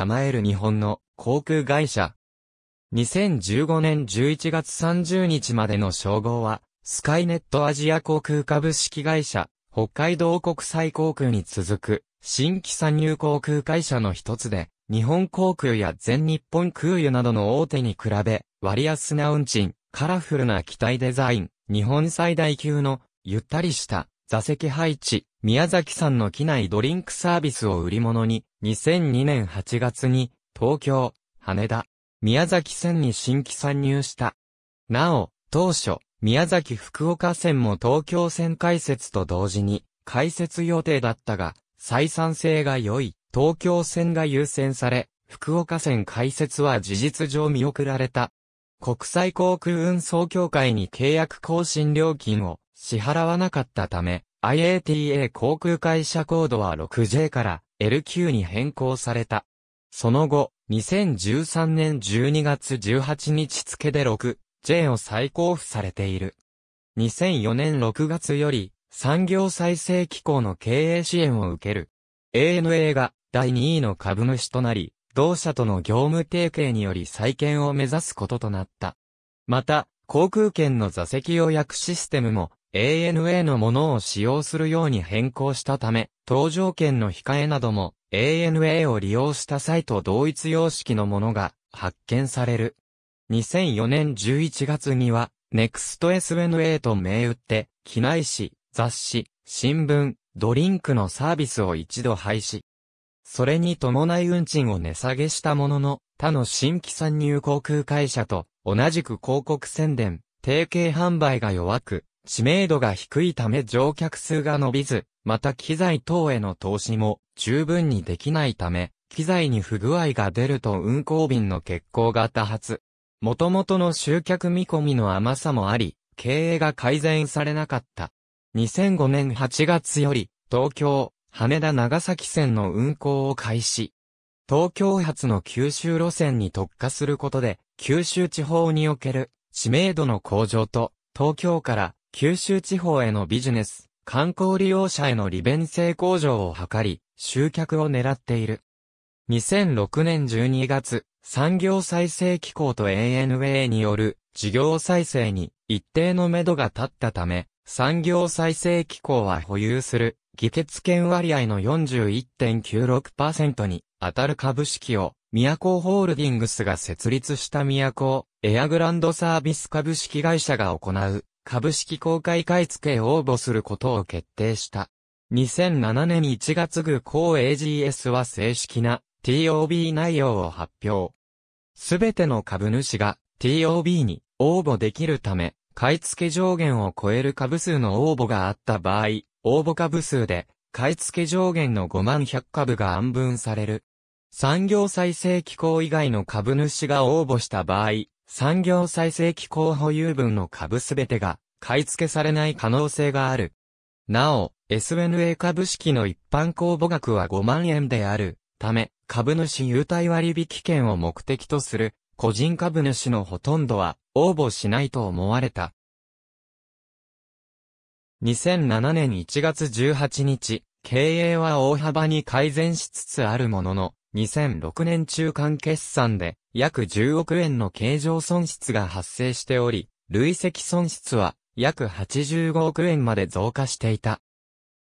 構える日本の航空会社。2015年11月30日までの称号は、スカイネットアジア航空株式会社、北海道国際航空に続く、新規参入航空会社の一つで、日本航空や全日本空輸などの大手に比べ、割安な運賃、カラフルな機体デザイン、日本最大級の、ゆったりした、座席配置、宮崎さんの機内ドリンクサービスを売り物に、2002年8月に、東京、羽田、宮崎線に新規参入した。なお、当初、宮崎福岡線も東京線開設と同時に、開設予定だったが、採算性が良い、東京線が優先され、福岡線開設は事実上見送られた。国際航空運送協会に契約更新料金を支払わなかったため、IATA 航空会社コードは 6J から L 級に変更された。その後、2013年12月18日付で 6J を再交付されている。2004年6月より、産業再生機構の経営支援を受ける。ANA が第2位の株主となり、同社との業務提携により再建を目指すこととなった。また、航空券の座席予約システムも ANA のものを使用するように変更したため、搭乗券の控えなども ANA を利用した際と同一様式のものが発見される。2004年11月には、NEXTSNA と銘打って、機内誌、雑誌、新聞、ドリンクのサービスを一度廃止。それに伴い運賃を値下げしたものの、他の新規参入航空会社と同じく広告宣伝、提携販売が弱く、知名度が低いため乗客数が伸びず、また機材等への投資も十分にできないため、機材に不具合が出ると運行便の欠航が多発。元々の集客見込みの甘さもあり、経営が改善されなかった。2005年8月より、東京、羽田長崎線の運行を開始。東京発の九州路線に特化することで、九州地方における知名度の向上と、東京から九州地方へのビジネス、観光利用者への利便性向上を図り、集客を狙っている。2006年12月、産業再生機構と ANA による事業再生に一定のめどが立ったため、産業再生機構は保有する議決権割合の41.96%に当たる株式を、宮古ホールディングスが設立した宮古エアグランドサービス株式会社が行う株式公開買い付け応募することを決定した。2007年1月具公 AGS は正式な TOB 内容を発表。すべての株主が TOB に応募できるため、買い付け上限を超える株数の応募があった場合、応募株数で買い付け上限の5万100株が安分される。産業再生機構以外の株主が応募した場合、産業再生機構保有分の株すべてが買い付けされない可能性がある。なお、SNA 株式の一般公募額は5万円であるため、株主優待割引券を目的とする個人株主のほとんどは応募しないと思われた。2007年1月18日、経営は大幅に改善しつつあるものの、2006年中間決算で約10億円の経常損失が発生しており、累積損失は約85億円まで増加していた。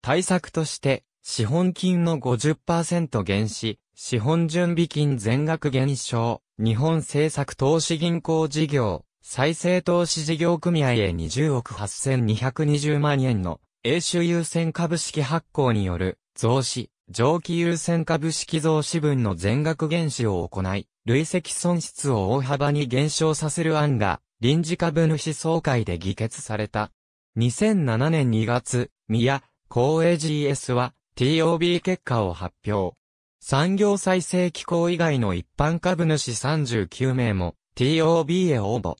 対策として、資本金の50%減し、資本準備金全額減少、日本政策投資銀行事業、再生投資事業組合へ20億8220万円の、英州優先株式発行による増資、蒸気優先株式増資分の全額減資を行い、累積損失を大幅に減少させる案が、臨時株主総会で議決された。2007年2月、宮、光営 GS は TOB 結果を発表。産業再生機構以外の一般株主39名も TOB へ応募。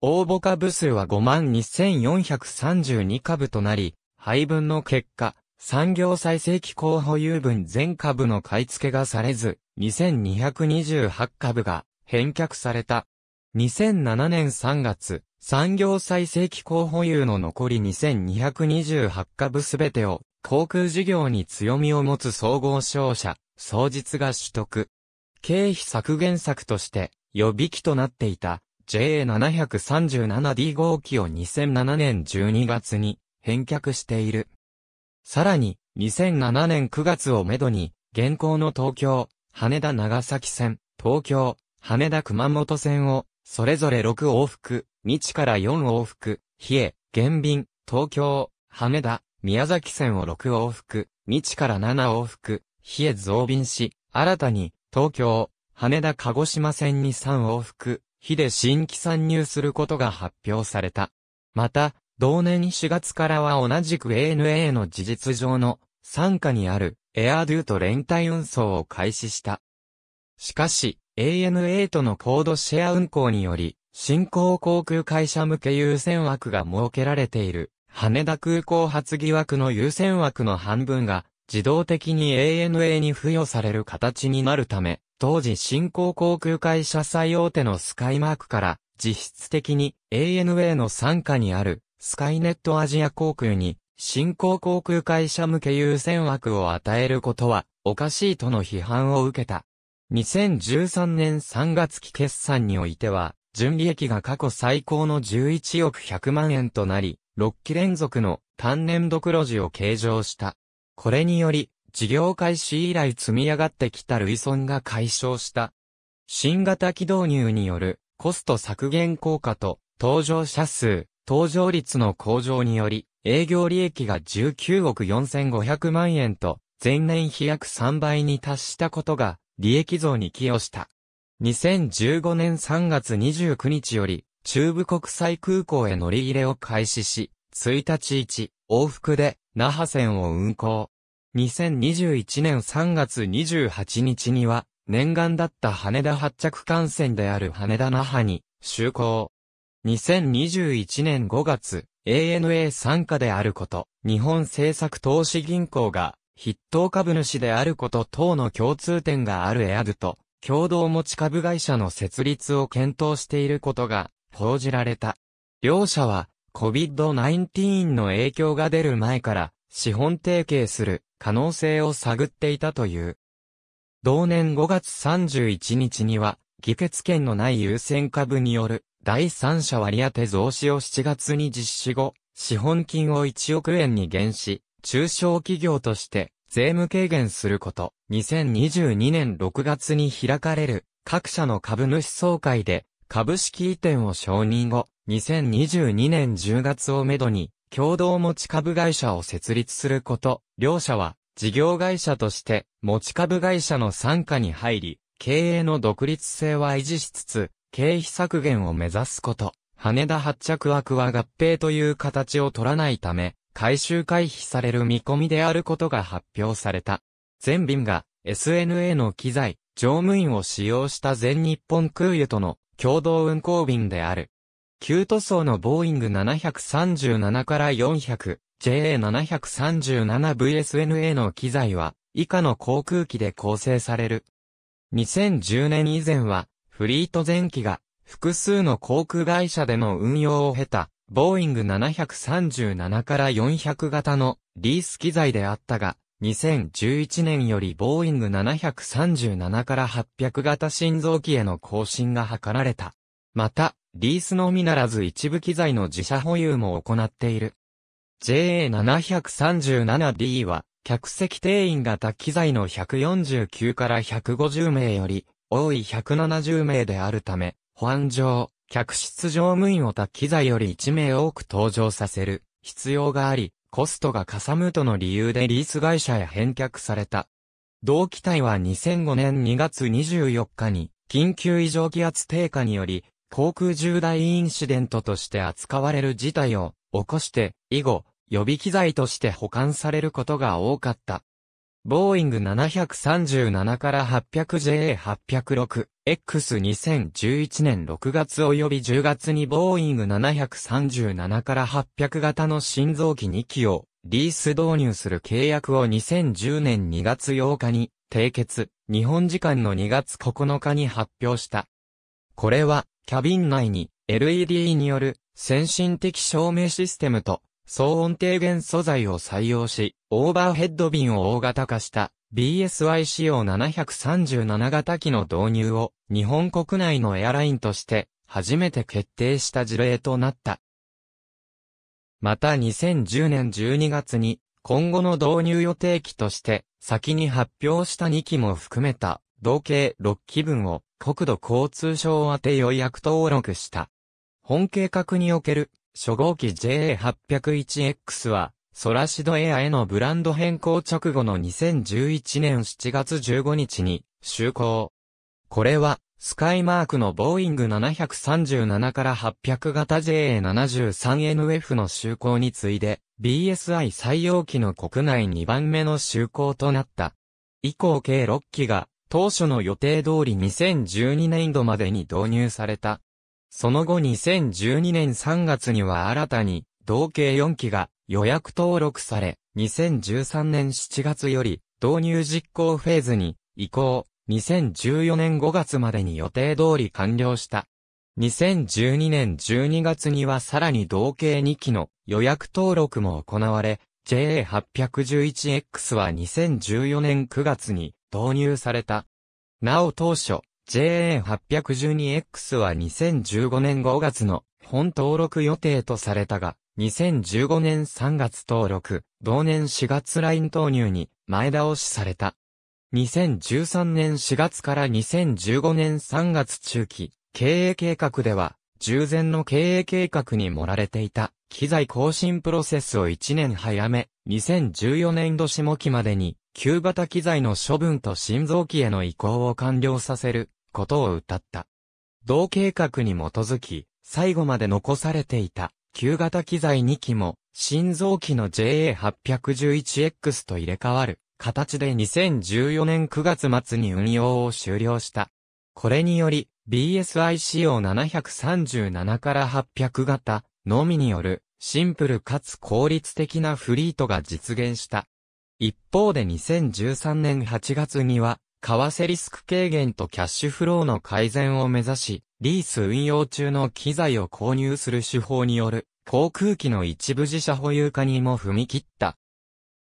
応募株数は52,432株となり、配分の結果、産業再生機構保有分全株の買い付けがされず、2228株が返却された。2007年3月、産業再生機構保有の残り2228株すべてを航空事業に強みを持つ総合商社、双実が取得。経費削減策として予備機となっていた JA737D 号機を2007年12月に返却している。さらに、2007年9月をめどに、現行の東京、羽田長崎線、東京、羽田熊本線を、それぞれ6往復、日から4往復、日へ、減便、東京、羽田、宮崎線を6往復、日から7往復、日へ増便し、新たに、東京、羽田鹿児島線に3往復、日で新規参入することが発表された。また、同年4月からは同じく ANA の事実上の傘下にあるエアドゥと連帯運送を開始した。しかし、ANA とのコードシェア運行により、新興航空会社向け優先枠が設けられている、羽田空港発疑枠の優先枠の半分が、自動的に ANA に付与される形になるため、当時新興航空会社最大手のスカイマークから、実質的に ANA の傘下にあるスカイネットアジア航空に、新興航空会社向け優先枠を与えることは、おかしいとの批判を受けた。2013年3月期決算においては、純利益が過去最高の11億100万円となり、6期連続の単年度黒字を計上した。これにより、事業開始以来積み上がってきた累損が解消した。新型機導入によるコスト削減効果と、搭乗者数、搭乗率の向上により、営業利益が19億4500万円と、前年比約3倍に達したことが、利益増に寄与した。2015年3月29日より、中部国際空港へ乗り入れを開始し、1日1、往復で、那覇線を運行。2021年3月28日には、念願だった羽田発着幹線である羽田那覇に、就航。2021年5月、ANA 参加であること、日本政策投資銀行が、筆頭株主であること等の共通点があるエアドと、共同持ち株会社の設立を検討していることが、報じられた。両社は、COVID-19 の影響が出る前から、資本提携する可能性を探っていたという。同年5月31日には、議決権のない優先株による第三者割当増資を7月に実施後、資本金を1億円に減し、中小企業として税務軽減すること、2022年6月に開かれる各社の株主総会で株式移転を承認後、2022年10月をめどに共同持ち株会社を設立すること、両社は事業会社として持ち株会社の参加に入り、経営の独立性は維持しつつ、経費削減を目指すこと、羽田発着枠は合併という形を取らないため、回収回避される見込みであることが発表された。全便が SNA の機材、乗務員を使用した全日本空輸との共同運航便である。旧塗装のボーイング737から 400JA737VSNA の機材は以下の航空機で構成される。2010年以前はフリート前期が複数の航空会社での運用を経た、ボーイング737から400型のリース機材であったが、2011年よりボーイング737から800型新造機への更新が図られた。また、リースのみならず一部機材の自社保有も行っている。JA737D は、客席定員型機材の149から150名より、多い170名であるため、保安上、客室乗務員を他機材より1名多く登場させる必要があり、コストがかさむとの理由でリース会社へ返却された。同機体は2005年2月24日に、緊急異常気圧低下により、航空重大インシデントとして扱われる事態を起こして、以後、予備機材として保管されることが多かった。ボーイング 737-800JA806X2011 年6月及び10月にボーイング737-800型の新造機2機をリース導入する契約を2010年2月8日に締結、日本時間の2月9日に発表した。これは、キャビン内に LED による先進的照明システムと騒音低減素材を採用し、オーバーヘッド瓶を大型化した BSY 仕様737型機の導入を日本国内のエアラインとして初めて決定した事例となった。また2010年12月に今後の導入予定機として先に発表した2機も含めた同計6機分を国土交通省宛て予約登録した。本計画における初号機 JA801X は、ソラシドエアへのブランド変更直後の2011年7月15日に、就航。これは、スカイマークのボーイング737から800型 JA73NF の就航に次いで、BSI 採用機の国内2番目の就航となった。以降計6機が、当初の予定通り2012年度までに導入された。その後2012年3月には新たに、同計4機が予約登録され、2013年7月より導入実行フェーズに移行、2014年5月までに予定通り完了した。2012年12月にはさらに同計2機の予約登録も行われ、JA811X は2014年9月に導入された。なお当初、j a 8 1 2 x は2015年5月の本登録予定とされたが、2015年3月登録、同年4月ライン投入に前倒しされた。2013年4月から2015年3月中期、経営計画では、従前の経営計画に盛られていた、機材更新プロセスを1年早め、2014年度下期までに旧型機材の処分と新臓機への移行を完了させることを謳った。同計画に基づき、最後まで残されていた旧型機材2機も新臓機の JA811X と入れ替わる形で2014年9月末に運用を終了した。これにより BSICO737 から800型のみによるシンプルかつ効率的なフリートが実現した。一方で2013年8月には、為替リスク軽減とキャッシュフローの改善を目指し、リース運用中の機材を購入する手法による航空機の一部自社保有化にも踏み切った。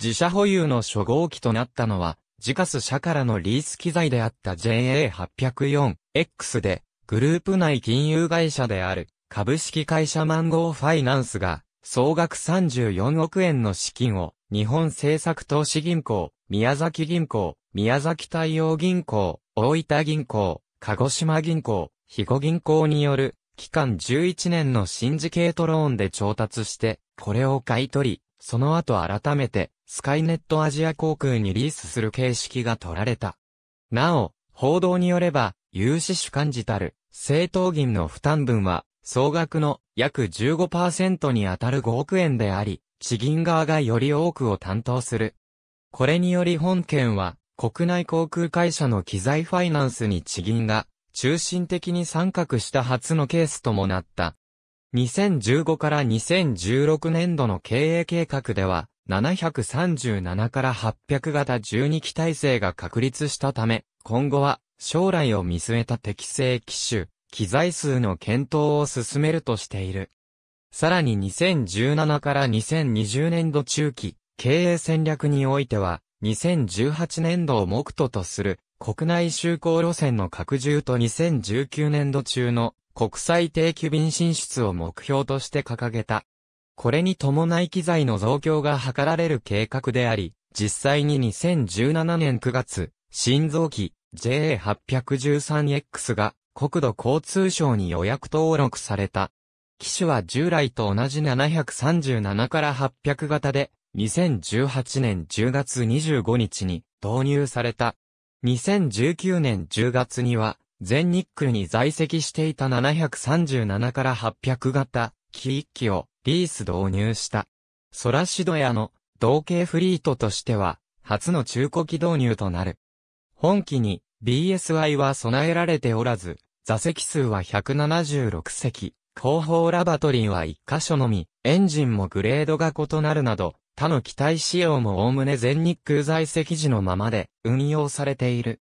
自社保有の初号機となったのは、自家ス社からのリース機材であった JA804X で、グループ内金融会社である株式会社マンゴーファイナンスが、総額34億円の資金を日本政策投資銀行、宮崎銀行、宮崎太陽銀行、大分銀行、鹿児島銀行、肥後銀行による、期間11年のシンジケートローンで調達して、これを買い取り、その後改めて、スカイネットアジア航空にリースする形式が取られた。なお、報道によれば、融資主幹事たる、政党銀の負担分は、総額の約15%に当たる5億円であり、地銀側がより多くを担当する。これにより本件は、国内航空会社の機材ファイナンスに地銀が、中心的に参画した初のケースともなった。2015から2016年度の経営計画では、737から800型12機体制が確立したため、今後は将来を見据えた適正機種、機材数の検討を進めるとしている。さらに2017から2020年度中期、経営戦略においては、2018年度を目途とする国内就航路線の拡充と2019年度中の国際定期便進出を目標として掲げた。これに伴い機材の増強が図られる計画であり、実際に2017年9月、新造機 JA813X が国土交通省に予約登録された。機種は従来と同じ737から800型で、2018年10月25日に導入された。2019年10月には、全日空に在籍していた737から800型、機1機をリース導入した。ソラシドエアの同型フリートとしては、初の中古機導入となる。本機に BSI は備えられておらず、座席数は176席。後方ラバトリンは1箇所のみ、エンジンもグレードが異なるなど、他の機体仕様も概ね全日空在籍時のままで運用されている。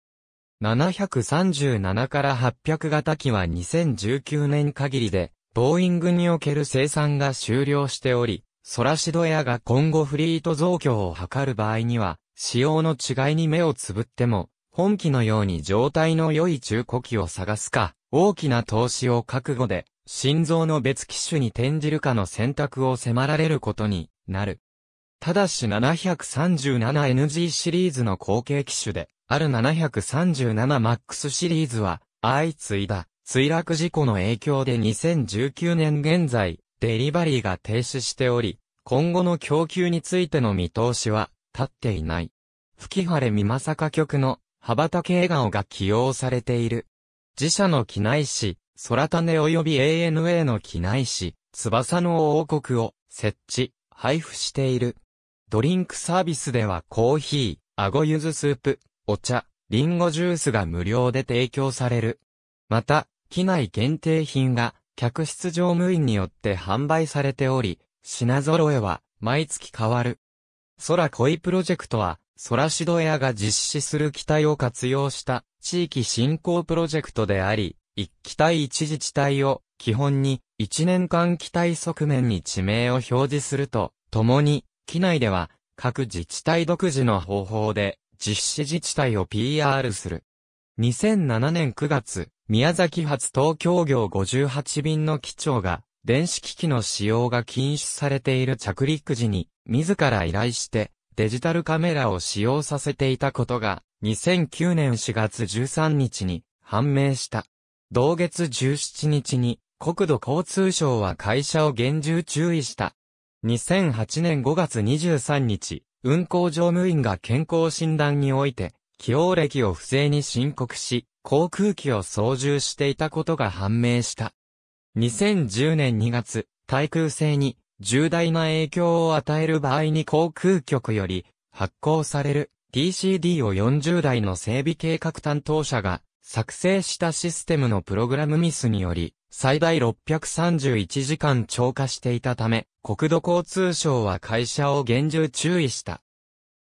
737から800型機は2019年限りで、ボーイングにおける生産が終了しており、ソラシドエアが今後フリート増強を図る場合には、仕様の違いに目をつぶっても、本機のように状態の良い中古機を探すか、大きな投資を覚悟で、心臓の別機種に転じるかの選択を迫られることになる。ただし 737NG シリーズの後継機種で、ある 737MAX シリーズは、相次いだ墜落事故の影響で2019年現在、デリバリーが停止しており、今後の供給についての見通しは立っていない。吹晴美さか曲の羽ばたけ笑顔が起用されている。自社の機内誌、空種及び ANA の機内紙、翼の王国を設置、配布している。ドリンクサービスではコーヒー、アゴユズスープ、お茶、リンゴジュースが無料で提供される。また、機内限定品が客室乗務員によって販売されており、品揃えは毎月変わる。空恋プロジェクトは、空シドエアが実施する機体を活用した地域振興プロジェクトであり、一機体一自治体を基本に一年間機体側面に地名を表示すると、ともに、機内では各自治体独自の方法で実施自治体を PR する。2007年9月、宮崎発東京業58便の機長が、電子機器の使用が禁止されている着陸時に、自ら依頼して、デジタルカメラを使用させていたことが、2009年4月13日に判明した。同月17日に国土交通省は会社を厳重注意した。2008年5月23日、運行乗務員が健康診断において、起用歴を不正に申告し、航空機を操縦していたことが判明した。2010年2月、対空性に重大な影響を与える場合に航空局より発行される TCD を40代の整備計画担当者が作成したシステムのプログラムミスにより、最大631時間超過していたため、国土交通省は会社を厳重注意した。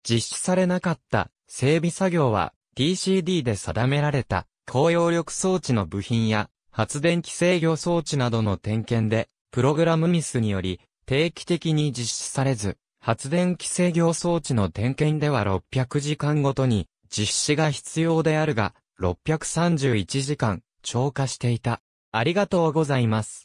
実施されなかった整備作業は TCD で定められた高揚力装置の部品や発電機制御装置などの点検でプログラムミスにより定期的に実施されず発電機制御装置の点検では600時間ごとに実施が必要であるが631時間、超過していた。ありがとうございます。